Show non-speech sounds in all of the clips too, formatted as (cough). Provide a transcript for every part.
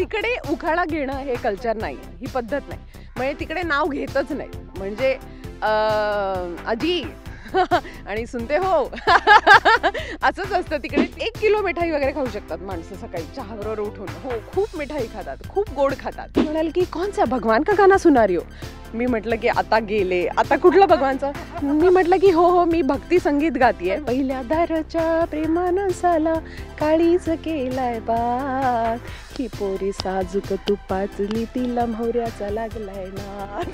तिकडे उखाडा घेणं हे कल्चर नाही ही पद्धत नाही म्हणजे तिकडे नाव घेतच नाही म्हणजे अजी (laughs) आणि सुनते हो (laughs) असंच असतं तिकडे एक किलो मिठाई वगैरे खाऊ शकतात माणसं सकाळी चहाबरोबर उठून हो खूप मिठाई खातात खूप गोड खातात म्हणाल की कोणसा भगवान का गाना सुनारी हो मी म्हटलं की आता गेले आता कुठला भगवानचा मी म्हटलं की हो हो मी भक्ती संगीत गाते आहे पहिल्या दाराच्या प्रेमानसाला काळीच केलाय बा की पोरी साजूक तू पाचली तिला मोहऱ्याचा लागलाय ना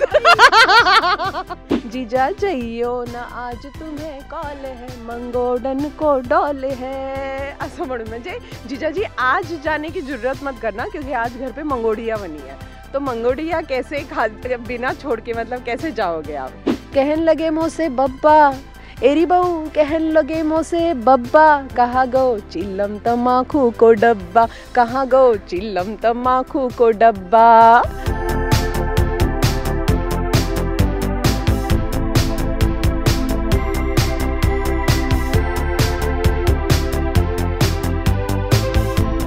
(laughs) जीजा जइयो ना आज तुम्हें कॉल है मंगोडन को डॉल है असं म्हणून म्हणजे जीजाजी आज जाने की जरूरत मत करना क्योंकि आज घर पे मंगोडिया बनी है तो मंगोड़िया कैसे खा बिना छोड़ के मतलब कैसे जाओगे आप कहन लगे मोसे बब्बा एरी बहू कहन लगे मोसे बब्बा कहाँ गो चिल्लम तमाखू को डब्बा कहाँ गो चिल्लम तमाखू को डब्बा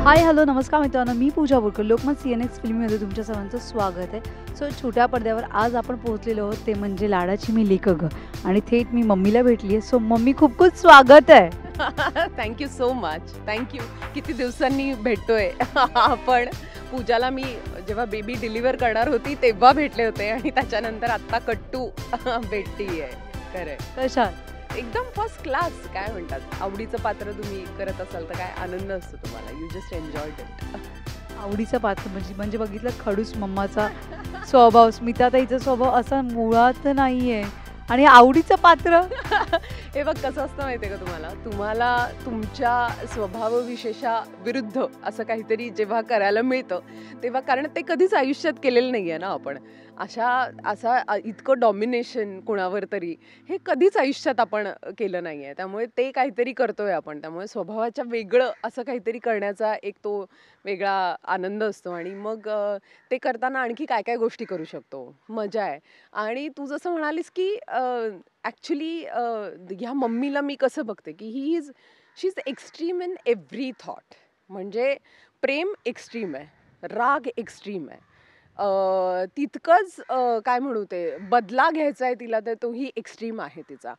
हाय हॅलो नमस्कार मित्रांनो मी Pooja Borkar Lokmat C N X फिल्मीमध्ये तुमच्या सर्वांचं स्वागत आहे सो छोट्या पडद्यावर आज आपण पोहोचलेलो आहोत ते म्हणजे लाडाची मी लेखक आणि थेट मी मम्मीला भेटली आहे सो मम्मी खूप खूप स्वागत आहे थँक्यू सो मच थँक्यू किती दिवसांनी भेटतोय (laughs) आपण पूजाला मी जेव्हा बेबी डिलिव्हर करणार होती तेव्हा भेटले होते आणि त्याच्यानंतर आत्ता कट्टू (laughs) भेटती आहे खरं कशा एकदम फर्स्ट क्लास काय म्हणतात आवडीचं पात्र तुम्ही करत असाल तर काय आनंद असतो तुम्हाला यू जस्ट एन्जॉय इट आवडीचं पात्र म्हणजे म्हणजे बघितलं खडूस मम्माचा स्वभाव स्मिताताईचा स्वभाव असा मुळात नाही आहे आणि आवडीचं पात्र (laughs) हे बघ कसं असतं माहिती आहे का तुम्हाला तुम्हाला तुमच्या स्वभावविशेषा विरुद्ध असं काहीतरी जेव्हा करायला मिळतं तेव्हा कारण ते कधीच आयुष्यात केलेलं नाही ना आपण अशा असा इतकं डॉमिनेशन कोणावर तरी हे कधीच आयुष्यात आपण केलं नाही आहे त्यामुळे ते काहीतरी करतोय आपण त्यामुळे स्वभावाच्या वेगळं असं काहीतरी करण्याचा एक तो वेगळा आनंद असतो आणि मग ते करताना आणखी काय काय गोष्टी करू शकतो मजा आहे आणि तू जसं म्हणालीस की ॲक्च्युली ह्या मम्मीला मी कसं बघते की he is she is extreme in every thought म्हणजे प्रेम एक्स्ट्रीम आहे राग एक्स्ट्रीम आहे तितकंच काय म्हणू ते बदला घ्यायचा आहे तिला तर तोही एक्स्ट्रीम आहे तिचा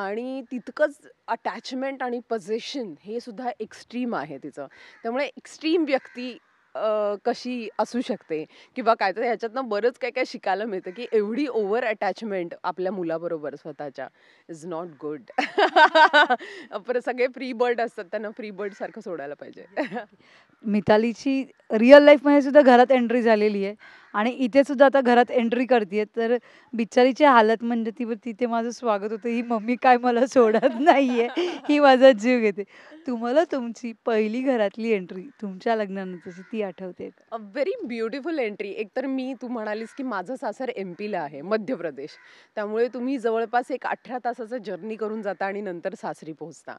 आणि तितकंच अटॅचमेंट आणि पजेशन हे सुद्धा एक्स्ट्रीम आहे तिचं त्यामुळे एक्स्ट्रीम व्यक्ती कशी असू शकते किंवा काय तर ह्याच्यातनं बरंच काय काय शिकायला मिळतं की एवढी ओव्हर अटॅचमेंट आपल्या मुलाबरोबर स्वतःच्या इज नॉट गुड पर सगळे फ्री बर्ड असतात त्यांना फ्री सारखं सोडायला पाहिजे (laughs) मितालीची रिअल लाईफमध्ये सुद्धा घरात एंट्री झालेली आहे आणि इथे सुद्धा आता घरात एंट्री करते तर बिचारीची हालत म्हणजे ती तिथे माझं स्वागत होतं ही मम्मी काय मला सोडत नाही आहे ही माझा जीव घेते तुम्हाला तुमची पहिली घरातली एंट्री तुमच्या लग्नानंतरची ती आठवते अ व्हेरी ब्युटिफुल एंट्री एकतर मी तू म्हणालीस की माझं सासर एम पीला आहे मध्य प्रदेश त्यामुळे तुम्ही जवळपास एक अठरा तासाचं जर्नी करून जाता आणि नंतर सासरी पोहोचता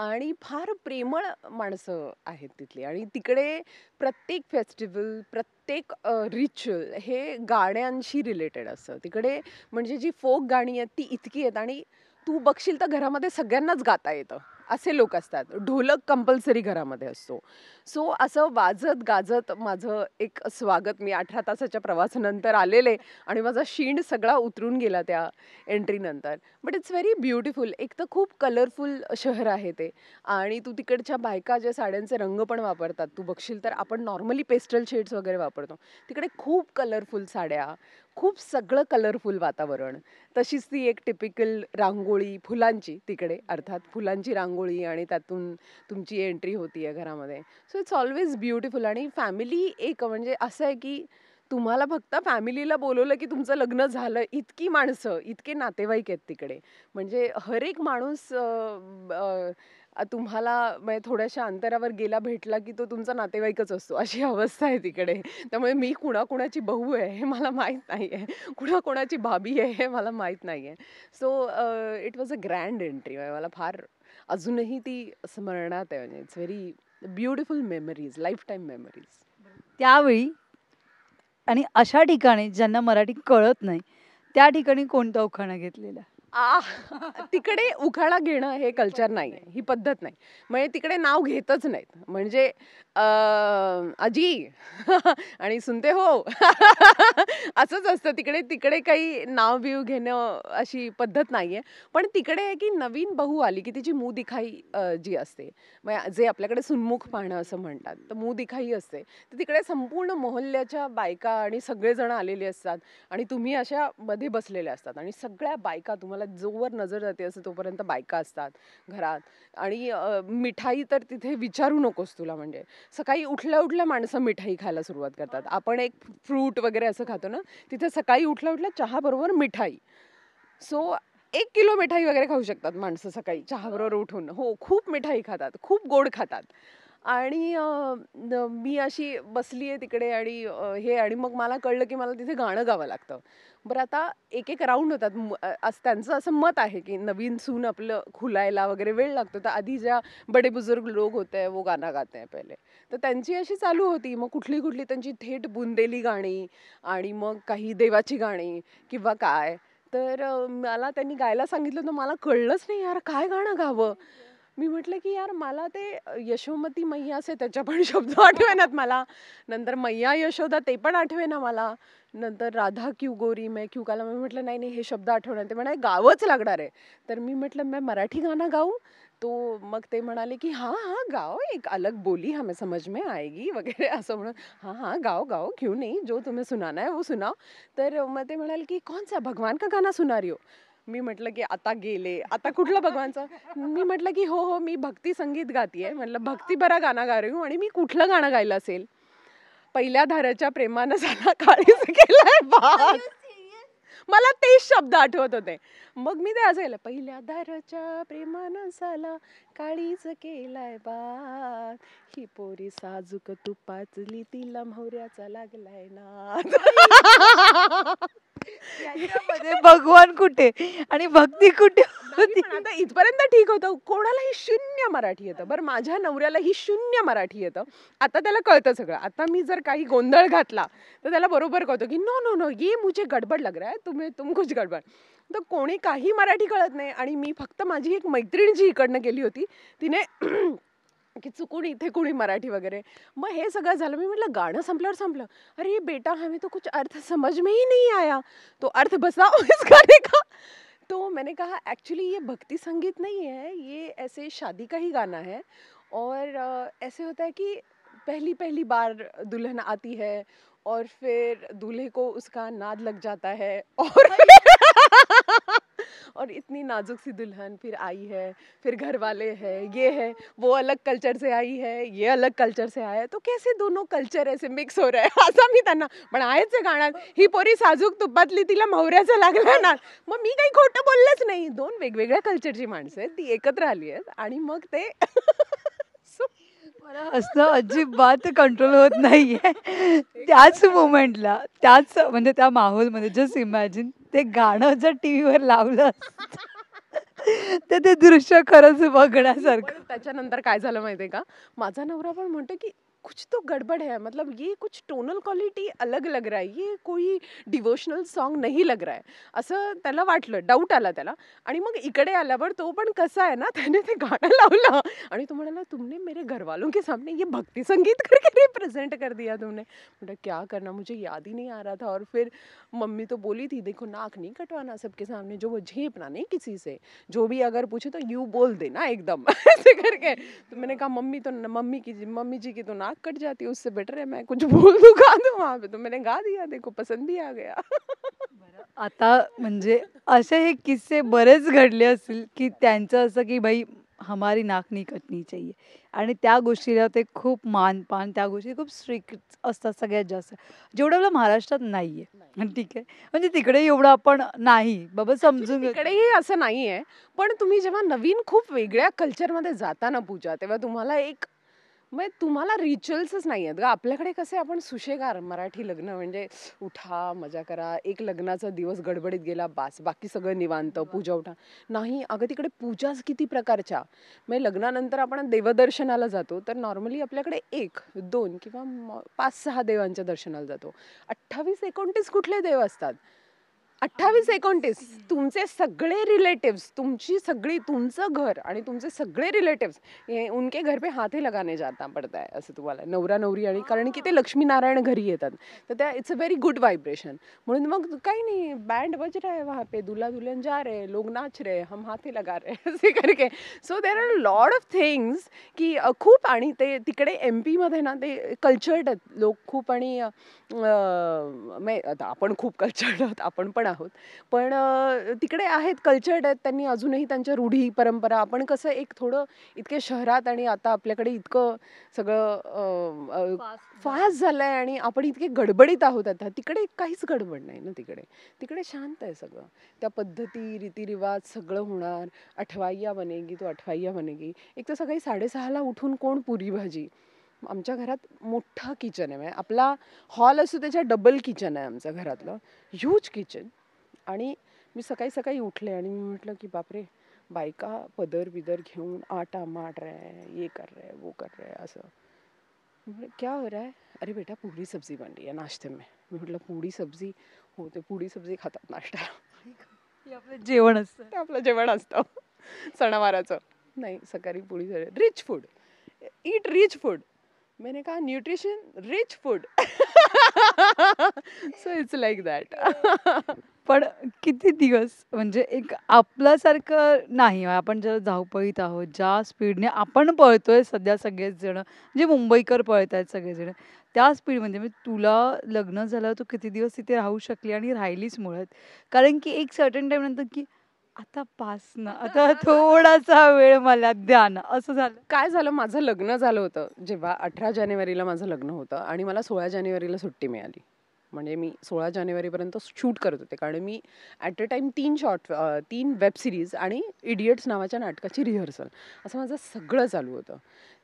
आणि फार प्रेमळ माणसं आहेत तिथली आणि तिकडे प्रत्येक फेस्टिवल प्रत्येक रिच्युअल हे गाण्यांशी रिलेटेड असतं तिकडे म्हणजे जी फोक गाणी आहेत ती इतकी आहेत आणि तू बघशील तर घरामध्ये सगळ्यांनाच गाता येतं असे लोक असतात ढोलक कंपल्सरी घरामध्ये असतो सो असं वाजत गाजत माझं एक स्वागत मी अठरा तासाच्या प्रवासानंतर आलेले आणि माझा शीण सगळा उतरून गेला त्या एंट्रीनंतर बट इट्स व्हेरी ब्युटिफुल एक तर खूप कलरफुल शहर आहे ते आणि तू तिकडच्या बायका ज्या साड्यांचे रंग पण वापरतात तू बघशील तर आपण नॉर्मली पेस्टल शेड्स वगैरे वापरतो तिकडे खूप कलरफुल साड्या खूप सगळं कलरफुल वातावरण तशीच ती एक टिपिकल रांगोळी फुलांची तिकडे अर्थात फुलांची रांगोळी आणि त्यातून तुमची एंट्री होती आहे घरामध्ये सो इट्स ऑलवेज ब्युटिफुल आणि फॅमिली एक म्हणजे असं आहे की तुम्हाला फक्त फॅमिलीला बोलवलं की तुमचं लग्न झालं इतकी माणसं इतके नातेवाईक आहेत तिकडे म्हणजे हर एक माणूस तुम्हाला म्हणजे थोड्याशा अंतरावर गेला भेटला की तो तुमचा नातेवाईकच असतो अशी अवस्था आहे तिकडे त्यामुळे मी कुणाकुणाची बहू आहे हे मला माहीत नाही आहे कुणाकुणाची भाभी आहे हे मला माहीत नाही आहे so it was a grand म्हणजे एंट्री मला फार अजूनही ती स्मरणात आहे म्हणजे it's very beautiful memories life time memories त्यावेळी आणि अशा ठिकाणी ज्यांना मराठी कळत नाही त्या ठिकाणी कोणता उखाणा घेतलेला आ तिकडे उखाळा घेणं हे कल्चर नाही आहे ही पद्धत नाही म्हणजे तिकडे नाव घेतच नाहीत म्हणजे आजी (laughs) आणि सुनते हो (laughs) असंच असतं तिकडे तिकडे काही नाव बिव घेणं अशी पद्धत नाही आहे पण तिकडे आहे की नवीन बहू आली की तिची मू दिखाई जी असते म्हणजे जे आपल्याकडे सुनमुख पाहणं असं म्हणतात तर मू दिखाई असते तर तिकडे संपूर्ण मोहल्ल्याच्या बायका आणि सगळेजण आलेले असतात आणि तुम्ही अशा मध्ये बसलेले असतात आणि सगळ्या बायका तुम्हाला मला जोवर नजर जाते असं तोपर्यंत बायका असतात घरात आणि मिठाई तर तिथे विचारू नकोस तुला म्हणजे सकाळी उठल्या उठल्या माणसं मिठाई खायला सुरुवात करतात आपण एक फ्रूट वगैरे असं खातो ना तिथे सकाळी उठल्या उठल्या चहाबरोबर मिठाई सो एक किलो मिठाई वगैरे खाऊ शकतात माणसं सकाळी चहाबरोबर उठून हो खूप मिठाई खातात खूप गोड खातात आणि मी अशी बसली आहे तिकडे आणि हे आणि मग मला कळलं की मला तिथे गाणं गावं लागतं बरं आता एक एक राऊंड होतात असं त्यांचं असं मत आहे की नवीन सून आपलं खुलायला वगैरे वेळ लागतो तर आधी ज्या बडे बुजुर्ग लोक होते वो गाणं गाते आहे पहिले तर त्यांची अशी चालू होती मग कुठली कुठली त्यांची थेट बुंदेली गाणी आणि मग काही देवाची गाणी किंवा काय तर मला त्यांनी गायला सांगितलं तर मला कळलंच नाही यार काय गाणं गावं मी म्हटलं की यार मला ते यशोमती मैया असे त्याच्या पण शब्द (laughs) आठवेनात मला नंतर मैया यशोदा ते पण आठवेना मला नंतर राधा क्यू गोरी मै क्यू काला मी म्हटलं नाही नाही हे शब्द आठवणार ते म्हणा गावंच लागणार आहे तर मी म्हटलं मी मराठी गाणं गाऊ तो मग ते म्हणाले की हां हां गाव एक अलग बोली हमें समझ में आएगी वगैरे (laughs) असं म्हणून हां हां गाव गाव क्यों नाही जो तुम्ही सुनाना है वो सुनाव तर मग ते म्हणाले की कौन सा भगवान का गाना सुना रही हो मी म्हटलं की आता गेले आता कुठलं भगवानचं मी म्हटलं की हो हो मी भक्ती संगीत गातीये म्हटलं भक्ती बरा गाणं गा रही आणि मी कुठलं गाणं गायलं असेल पहिल्या धाराच्या प्रेमानं झाला काळीच केलाय बा मला तेच शब्द आठवत होते मग मी ते असेल पहिल्या धाराच्या प्रेमानं झाला काळीच केलाय बा ही पोरी साजूक तू पाचली तिला मौर्याचा लागलाय ना याच्यामध्ये भगवान कुठे आणि भक्ती कुठे आता इथपर्यंत ठीक होतं कोणालाही शून्य मराठी येतं बरं माझ्या नवऱ्यालाही शून्य मराठी येतं आता त्याला कळतं सगळं आता मी जर काही गोंधळ घातला तर त्याला बरोबर कळतो की नो नो नो ये मुझे गडबड लग रहा है तुम्ही तुम कुछ गडबड तर कोणी काही मराठी कळत नाही आणि मी फक्त माझी एक मैत्रीण जी इकडनं गेली होती तिने की चुकून इथे कोणी मराठी वगैरे मग हे सगळं झालं मी म्हटलं गाणं संपल्यावर संपलं अरे बेटा हमें तो कुछ अर्थ समझ में ही नहीं आया तो अर्थ बसाओ इस (laughs) गाने का तो मैंने कहा एक्चुअली ये भक्ति संगीत नहीं है ये ऐसे शादी का ही गाना है और ऐसे होता है कि पहली पहली बार दुल्हन आती है और फिर दूल्हे को उसका नाद लग जाता है और (laughs) और इतनी नाजुक सी दुल्हन फिर आई है फिर घर वाले है ये है वो अलग कल्चर से आई है ये अलग कल्चर से आया है तो कैसे दोनों कल्चर ऐसे मिक्स हो रहे असं मी त्यांना पण आहेच गाण्यात ही पोरी साजूक तुपातली तिला मोहऱ्याचं लागलं ना मग मी काही खोटं बोललंच नाही दोन वेगवेगळ्या कल्चरची माणसं आहेत ती एकत्र आली आहेत आणि मग ते (laughs) मला अजिबात कंट्रोल होत नाहीये त्याच मुमेंटला त्याच म्हणजे त्या माहोलमध्ये जस्ट इमॅजिन ते गाणं जर टी व्हीवर लावलं तर ते दृश्य खरंच बघण्यासारखं त्याच्यानंतर काय झालं माहिती आहे का माझा नवरा पण म्हणतो की कुछ तो गड़बड़ है मतलब ये कुछ टोनल क्वालिटी अलग लग रहा है ये कोई डिवोशनल सॉन्ग नहीं लग रहा है असं त्याला वाटलं डाऊट आला त्याला आणि मग इकडे आल्यावर तो पण कसा आहे ना त्याने ते गाणं लावलं आणि तो म्हणाला तुमने मेरे घरवालों के सामने ये भक्ती संगीत करके रिप्रेजेंट कर दिया तुमने बेटा क्या करना मुझे याद ही नहीं आ रहा था और फिर मम्मी तो बोली थी देखो नाक नहीं कटवाना सबके सामने जो वो झेपना नहीं किसी से जो भी अगर पूछे तो यू बोल देना एकदम (laughs) ऐसे करके तो मैंने कहा मम्मी तो मम्मी की मम्मी जी की तो नाक नाक कट जाती है उससे बेटर है मैं कुछ बोल दूँ गा दू वहाँ पे तो मैंने गा दिया देखो पसंद भी आ गया आता म्हणजे असे हे किस्से बरेच घडले असतील की त्यांचं असं की भाई हमारी नाकनी कटनी चाहिए आणि त्या गोष्टीला ते खूप मानपान त्या गोष्टी खूप स्ट्रिक्ट असतात सगळ्यात जास्त जेवढं आपलं महाराष्ट्रात नाही आहे ठीक आहे म्हणजे तिकडे एवढं आपण नाही बाबा समजून तिकडेही असं नाही आहे पण तुम्ही जेव्हा नवीन खूप वेगळ्या कल्चरमध्ये जाता ना पूजा तेव्हा तुम्हाला एक मग तुम्हाला रिच्युअल्सच नाही आहेत ग आपल्याकडे कसे आपण सुशेगार मराठी लग्न म्हणजे उठा मजा करा एक लग्नाचा दिवस गडबडीत गेला बास बाकी सगळं निवांत पूजा उठा नाही अगं तिकडे पूजाच किती प्रकारच्या म्हणजे लग्नानंतर आपण देवदर्शनाला जातो तर नॉर्मली आपल्याकडे एक दोन किंवा पाच सहा देवांच्या दर्शनाला जातो अठ्ठावीस एकोणतीस कुठले देव असतात अठ्ठावीस एकोणतीस तुमचे सगळे रिलेटिव्स तुमची सगळी तुमचं घर आणि तुमचे सगळे रिलेटिव्स हे उनके घर पे हाते लगाने जाता पडताय असं तुम्हाला नवरा नवरी आणि कारण की ते लक्ष्मीनारायण घरी येतात तर त्या it's a very good vibration म्हणून मग काही नाही बँड बज रहा है पे दूल्हा दुल्हन जा रे लोक नाच रे हम हाते लगा रे असे (laughs) करके so there are lot of things की खूप आणि ते तिकडे एम पीमध्ये ना ते कल्चर्ड आहेत लोक खूप आणि आपण खूप कल्चर्ड आहोत आपण पण आहोत पण तिकडे आहेत कल्चर्ड आहेत त्यांनी अजूनही त्यांच्या रूढी परंपरा आपण कसं एक थोडं इतके शहरात आणि आता आपल्याकडे इतकं सगळं फास्ट झालं आहे आणि आपण इतके गडबडीत आहोत आता तिकडे काहीच गडबड नाही ना तिकडे तिकडे शांत आहे सगळं त्या पद्धती रीतिरिवाज सगळं होणार अठवाय्या बनेगी तो अठवाय्या बनेगी एक तर सकाळी साडेसहाला उठून कोण पुरी भाजी आमच्या घरात मोठं किचन आहे म्हणजे आपला हॉल असतो त्याच्या डबल किचन आहे आमच्या घरातलं ह्यूज किचन आणि मी सकाळी सकाळी उठले आणि मी म्हटलं की बापरे बायका पदर बिदर घेऊन आटा माट रहे ये कर रहे वो कर रहे असं क्या हो रहा है अरे बेटा पूरी सब्जी बन रही है नाश्ते में मी म्हटलं पुरी सब्जी हो ते पुरी सब्जी खातात नाश्ता आपलं जेवण असतं आपलं जेवण असतं सणावाराचं नाही सकाळी पुरी rich food eat rich food मैंने कहा nutrition rich food so it's like that पण किती दिवस म्हणजे एक आपल्यासारखं नाही आपण जर धावपळीत आहोत ज्या स्पीडने आपण पळतोय सध्या सगळेच जण जे मुंबईकर पळत आहेत सगळेजण त्या स्पीडमध्ये म्हणजे तुला लग्न झालं तू किती दिवस तिथे राहू शकली आणि राहिलीच मुळात कारण की एक सर्टन टाईम नंतर की आता ना आता थोडासा वेळ मला द्या ना असं झालं काय झालं माझं लग्न झालं होतं जेव्हा अठरा जानेवारीला माझं लग्न होतं आणि मला सोळा जानेवारीला सुट्टी मिळाली म्हणजे मी सोळा जानेवारीपर्यंत शूट करत होते कारण मी ॲट अ टाईम तीन शॉर्ट तीन वेब सिरीज आणि इडियट्स नावाच्या नाटकाची रिहर्सल असं माझं सगळं चालू होतं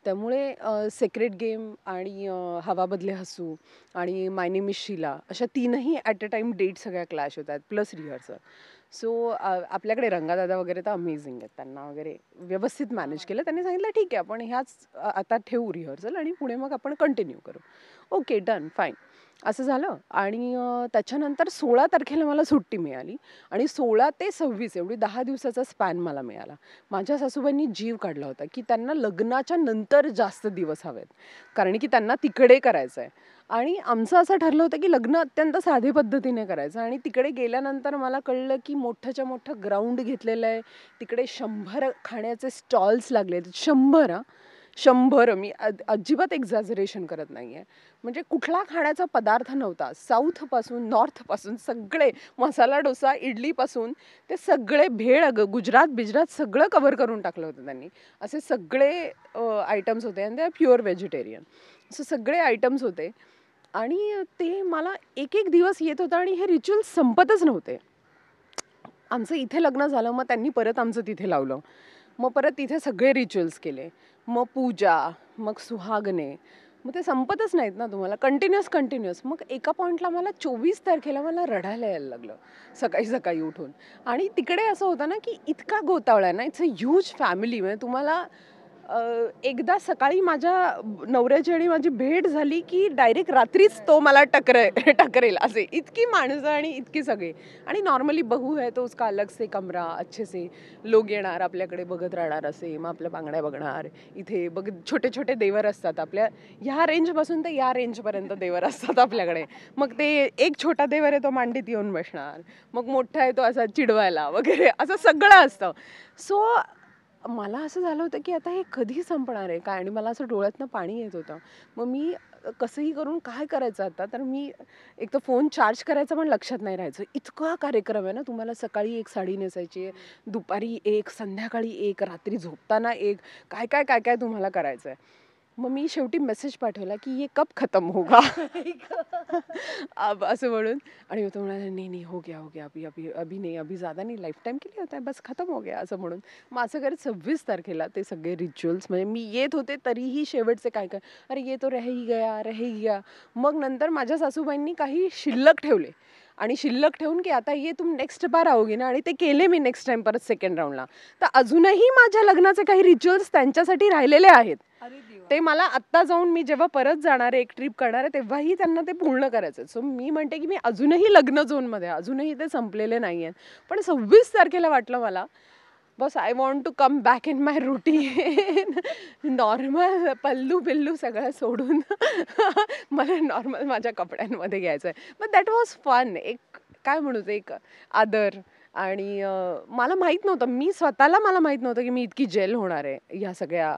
त्यामुळे सेक्रेट गेम आणि हवा बदले हसू आणि मायने नेम अशा तीनही ॲट अ टाईम डेट सगळ्या क्लॅश होतात प्लस रिहर्सल सो आपल्याकडे रंगादादा वगैरे तर अमेझिंग आहेत त्यांना वगैरे व्यवस्थित मॅनेज हो. केलं त्यांनी सांगितलं ठीक आहे आपण ह्याच आता ठेवू रिहर्सल आणि पुढे मग आपण कंटिन्यू करू ओके डन फाईन असं झालं आणि त्याच्यानंतर सोळा तारखेला मला सुट्टी मिळाली आणि सोळा ते सव्वीस एवढी दहा दिवसाचा स्पॅन मला मिळाला माझ्या सासूबाईंनी जीव काढला होता की त्यांना लग्नाच्या नंतर जास्त दिवस हवेत कारण की त्यांना तिकडे करायचं आहे आणि आमचं असं ठरलं होतं की लग्न अत्यंत साधे पद्धतीने करायचं आणि तिकडे गेल्यानंतर मला कळलं की मोठंच्या मोठं ग्राउंड घेतलेलं आहे तिकडे शंभर खाण्याचे स्टॉल्स लागले आहेत शंभर शंभर मी अजिबात एक्झॅजरेशन करत नाही आहे म्हणजे कुठला खाण्याचा पदार्थ नव्हता साऊथपासून नॉर्थपासून सगळे मसाला डोसा इडलीपासून ते सगळे भेळ अगं गुजरात बिजरात सगळं कवर करून टाकलं होतं त्यांनी असे सगळे आयटम्स होते आणि ते प्युअर व्हेजिटेरियन असं सगळे आयटम्स होते आणि ते मला एक एक दिवस येत होतं आणि हे रिच्युअल संपतच नव्हते आमचं इथे लग्न झालं मग त्यांनी परत आमचं तिथे लावलं मग परत तिथे सगळे रिच्युअल्स केले मग पूजा मग सुहागने, मग ते संपतच नाहीत ना तुम्हाला कंटिन्युअस कंटिन्युअस मग एका पॉईंटला मला चोवीस तारखेला मला रडायला यायला लागलं सकाळी सकाळी उठून आणि तिकडे असं होतं ना की इतका गोतावळा ना इट्स अ ह्यूज फॅमिली म्हणजे तुम्हाला एकदा सकाळी माझ्या नवऱ्याची आणि माझी भेट झाली की डायरेक्ट रात्रीच तो मला टकर टकरेल असे इतकी माणसं आणि इतके सगळे आणि नॉर्मली बघू आहे तो उसका अलग से कमरा अच्छे से लोक येणार आपल्याकडे बघत राहणार असे मग आपल्या बांगड्या बघणार इथे बघ छोटे छोटे देवर असतात आपल्या ह्या रेंजपासून तर या रेंजपर्यंत देवर असतात आपल्याकडे मग ते एक छोटा देवर आहे तो मांडीत येऊन बसणार मग मोठा आहे तो असा चिडवायला वगैरे असं सगळं असतं सो मला असं झालं होतं की आता हे कधी संपणार आहे काय आणि मला असं डोळ्यातनं पाणी येत होतं मग मी कसंही करून काय करायचं आता तर मी एक तर फोन चार्ज करायचं पण लक्षात नाही राहायचं इतका कार्यक्रम आहे ना तुम्हाला सकाळी एक साडी नेसायची आहे दुपारी एक संध्याकाळी एक रात्री झोपताना एक काय काय काय काय तुम्हाला करायचं आहे मग मी शेवटी मेसेज पाठवला की ये कप खतम होगा (laughs) अब असं म्हणून आणि तो म्हणाला नाही नाही हो गया हो गया अभी अभी अभी नाही अभि जादा नाही लाईफ टाईम केली होता बस खतम हो गया असं म्हणून मग असं करत सव्वीस तारखेला ते सगळे रिच्युअल्स म्हणजे मी येत होते तरीही शेवटचे काय काय अरे ये तो रही गया रही गया मग नंतर माझ्या सासूबाईंनी काही शिल्लक ठेवले आणि शिल्लक ठेवून की आता हे तुम नेक्स्ट बार आओगी ना आणि ते केले मी नेक्स्ट टाइम परत सेकंड राऊंडला तर अजूनही माझ्या लग्नाचे काही रिच्युअल्स त्यांच्यासाठी राहिलेले आहेत ते मला आत्ता जाऊन मी जेव्हा परत जाणार आहे एक ट्रिप करणार आहे तेव्हाही त्यांना ते पूर्ण करायचं सो मी म्हणते की मी अजूनही लग्न झोनमध्ये अजूनही ते संपलेले नाही आहेत पण सव्वीस तारखेला वाटलं मला बस I want to come back in my routine normal पल्लू बिल्लू सगळं सोडून (laughs) मला नॉर्मल माझ्या कपड्यांमध्ये घ्यायचं आहे बट दॅट वॉज फन एक काय म्हणू एक आदर आणि मला माहीत नव्हतं मी स्वतःला मला माहीत नव्हतं की मी इतकी जेल होणार आहे ह्या सगळ्या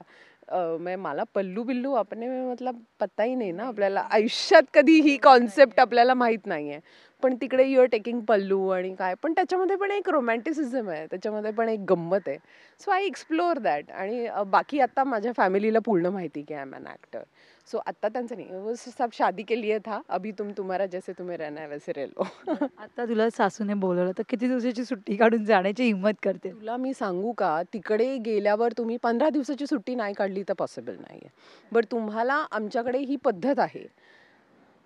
म्हणजे मला पल्लू बिल्लू आपण मतलब पता ही नाही ना आपल्याला आयुष्यात कधी ही कॉन्सेप्ट आपल्याला माहीत नाही आहे पण तिकडे युअर टेकिंग पल्लू आणि काय पण त्याच्यामध्ये पण एक रोमॅन्टिसिझम आहे त्याच्यामध्ये पण एक गंमत आहे सो आय एक्सप्लोअर दॅट आणि बाकी आता माझ्या फॅमिलीला पूर्ण माहिती की I am an actor so आत्ता त्यांचं नाही व्यवस्थित सब शादी के लिए था अभी तुम तुम्हाला जसे तुम्ही रहना है वैसे रेलो (laughs) आता तुला सासूने बोलवलं तर किती दिवसाची सुट्टी काढून जाण्याची हिंमत करते तुला मी सांगू का तिकडे गेल्यावर तुम्ही पंधरा दिवसाची सुट्टी नाही काढली तर पॉसिबल नाही आहे बट तुम्हाला आमच्याकडे ही पद्धत आहे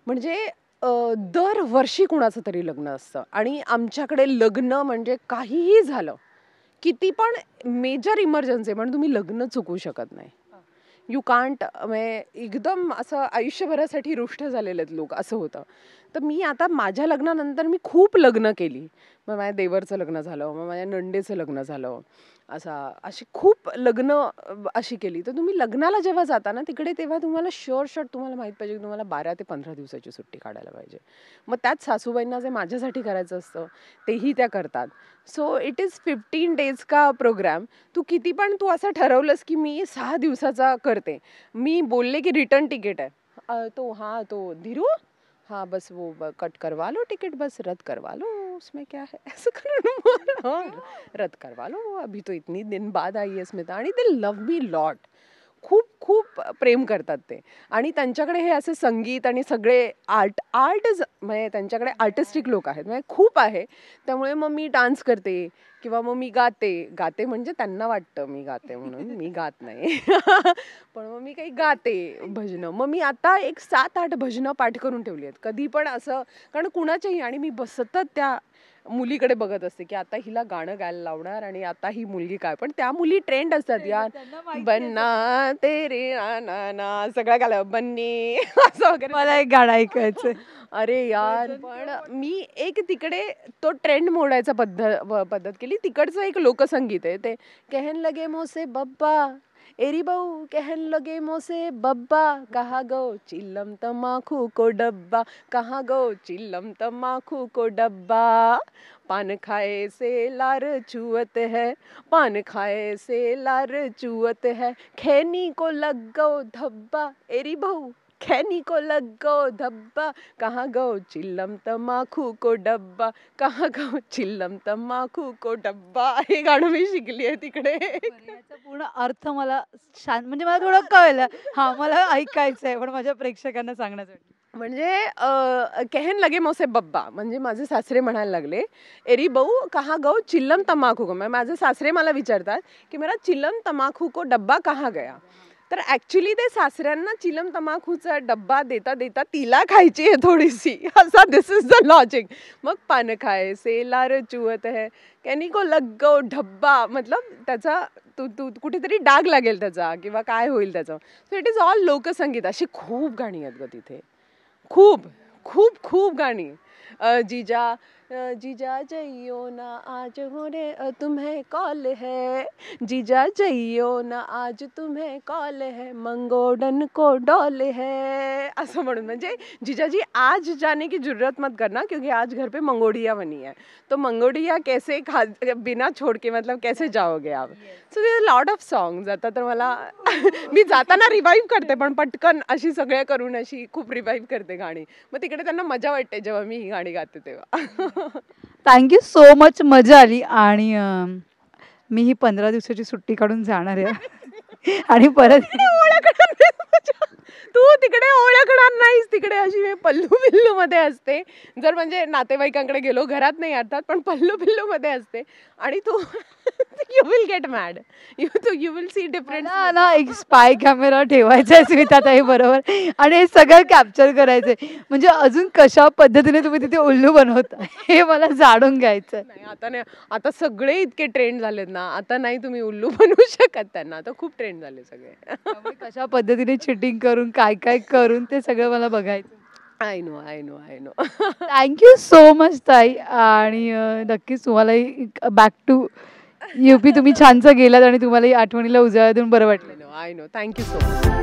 म्हणजे दरवर्षी कुणाचं तरी लग्न असतं आणि आमच्याकडे लग्न म्हणजे काहीही झालं किती पण मेजर इमर्जन्सी पण तुम्ही लग्न चुकू शकत नाही यू कांट म्हणजे एकदम असं आयुष्यभरासाठी रुष्ट झालेले आहेत लोक असं होतं तर मी आता माझ्या लग्नानंतर मी खूप लग्न केली मग माझ्या देवरचं लग्न झालं मग माझ्या नंडेचं लग्न झालं असा अशी खूप लग्न अशी केली तर तुम्ही लग्नाला जेव्हा जाता ना तिकडे तेव्हा तुम्हाला शॉर्ट शॉर्ट तुम्हाला माहीत पाहिजे की तुम्हाला बारा ते पंधरा दिवसाची सुट्टी काढायला पाहिजे मग त्यात सासूबाईंना जे माझ्यासाठी करायचं असतं तेही त्या करतात so it is fifteen days का प्रोग्राम तू किती पण तू असं ठरवलंस की मी सहा दिवसाचा करते मी बोलले की रिटर्न तिकीट आहे तो हां तो धीरू हां बस वो कट करवा लो तिकीट बस रद्द करवा लो उसमें क्या है (laughs) ऐसा करो और रद्द करवा लो अभी तो इतनी दिन बाद आई है Smita and they love me lot खूप खूप प्रेम करतात ते आणि त्यांच्याकडे हे असे संगीत आणि सगळे आर्ट आर्ट म्हणजे त्यांच्याकडे आर्टिस्टिक लोक आहेत म्हणजे खूप आहे त्यामुळे मग मी डान्स करते किंवा मग मी गाते गाते म्हणजे त्यांना वाटतं मी गाते म्हणून मी गात नाही (laughs) पण मग मी काही गाते भजनं मग मी आता एक सात आठ भजनं पाठ करून ठेवली आहेत कधी पण असं कारण कुणाच्याही आणि मी बसतच त्या मुलीकडे बघत असते की आता हिला गाणं गायला लावणार आणि आता ही मुलगी काय पण त्या मुली ट्रेंड असतात या बन्ना ते रे ना ना सगळं बन्नी (laughs) असं वगैरे मला एक गाणं ऐकायचं अरे यार पण मी एक तिकडे तो ट्रेंड मोडायचा पद्धत पद्धत केली तिकडचं एक लोकसंगीत आहे ते कहन लगे मोसे बब्बा एरी बहू कहन लगे मोसे बब्बा कहा गो चिल्लम तमाखू को डब्बा कहा गो चिल्लम तमाखू को डब्बा पान खाए से लार चुअत है पान खाए से लार चुअत है खैनी को लग गो धब्बा एरी बहू खैनी को लग गो धब्बा कहाँ गो चिल्लम तमाखू को डब्बा कहाँ गो चिल्लम तमाखू को डब्बा हे गाणं मी शिकली आहे तिकडे पूर्ण अर्थ मला शांत म्हणजे मला थोडं कळलं हा मला ऐकायचं आहे पण माझ्या प्रेक्षकांना सांगण्यासाठी म्हणजे कहन लगे मोसे बब्बा म्हणजे माझे सासरे म्हणायला लागले एरी बहू कहा गौ चिल्लम तमाखू को म्हणजे माझे सासरे मला विचारतात की मला चिल्लम तमाखू को डब्बा कहा गया तर ॲक्च्युली ते सासऱ्यांना चिलम तमाखूचा डब्बा देता देता तिला खायची आहे थोडीशी (laughs) असा दिस इज द लॉजिक मग पान खाय से लार चुवत है कॅनी को लग्ग ढब्बा मतलब त्याचा तू तू कुठेतरी डाग लागेल त्याचा किंवा काय होईल त्याचं सो इट इज ऑल लोकसंगीत अशी खूप गाणी आहेत ग तिथे खूप खूप खूप गाणी जीजा जीजा जइयो ना आज होने तुम्हें कॉल है जीजा जइयो ना आज तुम्हें कॉल है मंगोडन को डॉल है असं म्हणून म्हणजे जीजाजी आज जाने की जरूरत मत करना क्योंकि आज घर पे मंगोडिया बनी है तो मंगोडिया कैसे खा बिना छोड़ के मतलब कैसे जाओगे आप so they lot of song आता तर मला मी जाताना रिवाईव्ह करते पण पटकन अशी सगळ्या करून अशी खूप रिवाईव्ह करते गाणी मग तिकडे त्यांना मजा वाटते जेव्हा मी ही गाणी गाते तेव्हा थँक्यू सो मच मजा आली आणि मी ही पंधरा दिवसाची सुट्टी काढून जाणार आहे आणि परत तू तिकडे ओळखणार नाहीस तिकडे अशी मी पल्लू पिल्लू मध्ये असते जर म्हणजे नातेवाईकांकडे गेलो घरात नाही अर्थात पण पल्लू पिल्लू मध्ये असते आणि तू you will get mad you तू यू विल सी डिफरंट ना एक स्पाय कॅमेरा ठेवायचा आहे स्मिताताई बरोबर आणि हे सगळं कॅप्चर करायचंय म्हणजे अजून कशा पद्धतीने तुम्ही तिथे उल्लू बनवता हे मला जाणून घ्यायचं आता नाही आता सगळे इतके ट्रेंड झालेत ना आता नाही तुम्ही उल्लू बनवू शकत त्यांना आता खूप ट्रेंड झाले सगळे कशा पद्धतीने चिटिंग करून काय काय करून ते सगळं मला बघायचं I know I know I know thank you so much ताई आणि नक्कीच तुम्हालाही बॅक टू युपी तुम्ही छानसं गेलात आणि तुम्हालाही आठवणीला उजाळा देऊन बरं वाटलं I know thank you so much